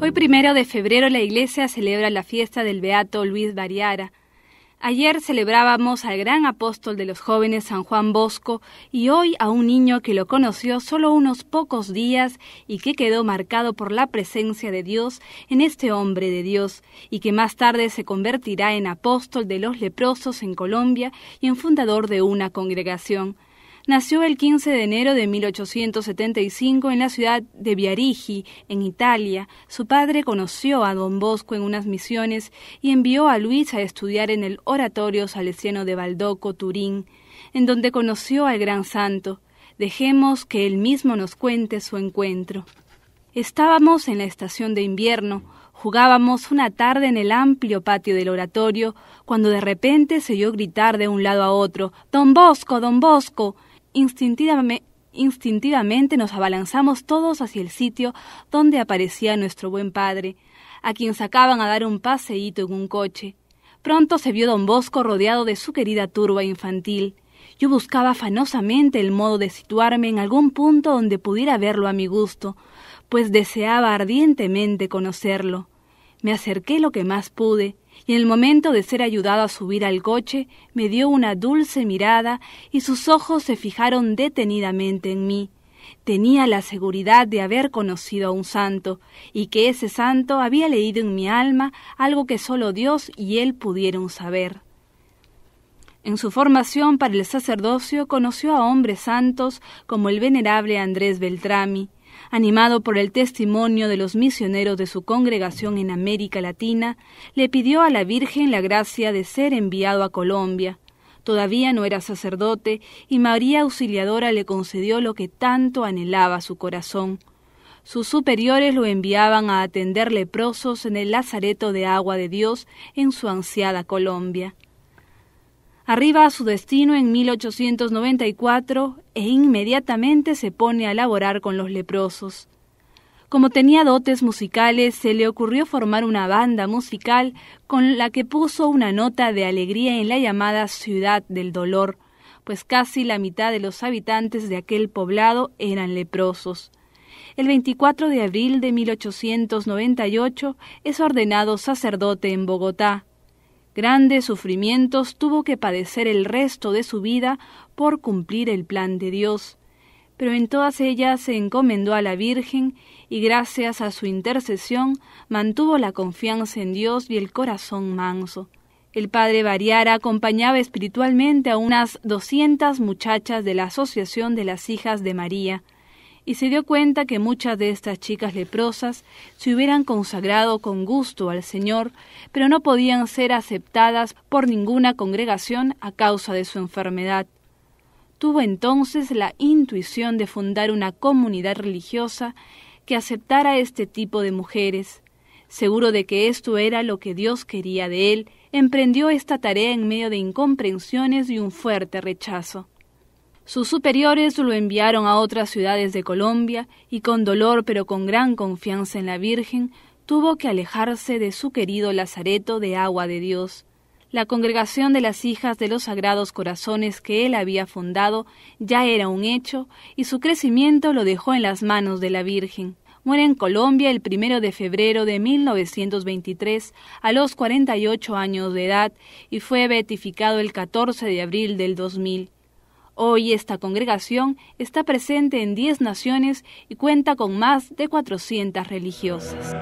Hoy primero de febrero la iglesia celebra la fiesta del Beato Luis Variara. Ayer celebrábamos al gran apóstol de los jóvenes San Juan Bosco y hoy a un niño que lo conoció solo unos pocos días y que quedó marcado por la presencia de Dios en este hombre de Dios y que más tarde se convertirá en apóstol de los leprosos en Colombia y en fundador de una congregación nació el 15 de enero de 1875 en la ciudad de Viarigi, en Italia. Su padre conoció a don Bosco en unas misiones y envió a Luis a estudiar en el Oratorio Salesiano de Baldocco, Turín, en donde conoció al gran santo. Dejemos que él mismo nos cuente su encuentro. Estábamos en la estación de invierno, Jugábamos una tarde en el amplio patio del oratorio, cuando de repente se oyó gritar de un lado a otro Don Bosco, don Bosco. Instintivamente, nos abalanzamos todos hacia el sitio donde aparecía nuestro buen padre, a quien sacaban a dar un paseíto en un coche. Pronto se vio don Bosco rodeado de su querida turba infantil. Yo buscaba afanosamente el modo de situarme en algún punto donde pudiera verlo a mi gusto, pues deseaba ardientemente conocerlo. Me acerqué lo que más pude, y en el momento de ser ayudado a subir al coche me dio una dulce mirada y sus ojos se fijaron detenidamente en mí. Tenía la seguridad de haber conocido a un santo y que ese santo había leído en mi alma algo que sólo Dios y él pudieron saber. En su formación para el sacerdocio conoció a hombres santos como el venerable Andrés Beltrami, animado por el testimonio de los misioneros de su congregación en América Latina, le pidió a la Virgen la gracia de ser enviado a Colombia. Todavía no era sacerdote y María Auxiliadora le concedió lo que tanto anhelaba su corazón. Sus superiores lo enviaban a atender leprosos en el lazareto de agua de Dios en su ansiada Colombia arriba a su destino en 1894 e inmediatamente se pone a laborar con los leprosos. Como tenía dotes musicales, se le ocurrió formar una banda musical con la que puso una nota de alegría en la llamada Ciudad del Dolor, pues casi la mitad de los habitantes de aquel poblado eran leprosos. El 24 de abril de 1898 es ordenado sacerdote en Bogotá. Grandes sufrimientos tuvo que padecer el resto de su vida por cumplir el plan de Dios, pero en todas ellas se encomendó a la Virgen y gracias a su intercesión mantuvo la confianza en Dios y el corazón manso. El padre Variara acompañaba espiritualmente a unas doscientas muchachas de la Asociación de las Hijas de María, y se dio cuenta que muchas de estas chicas leprosas se hubieran consagrado con gusto al Señor, pero no podían ser aceptadas por ninguna congregación a causa de su enfermedad. Tuvo entonces la intuición de fundar una comunidad religiosa que aceptara este tipo de mujeres. Seguro de que esto era lo que Dios quería de él, emprendió esta tarea en medio de incomprensiones y un fuerte rechazo. Sus superiores lo enviaron a otras ciudades de Colombia y con dolor pero con gran confianza en la Virgen tuvo que alejarse de su querido Lazareto de Agua de Dios. La congregación de las hijas de los Sagrados Corazones que él había fundado ya era un hecho y su crecimiento lo dejó en las manos de la Virgen. Muere en Colombia el primero de febrero de 1923 a los 48 años de edad y fue beatificado el 14 de abril del 2000. Hoy esta congregación está presente en 10 naciones y cuenta con más de 400 religiosas.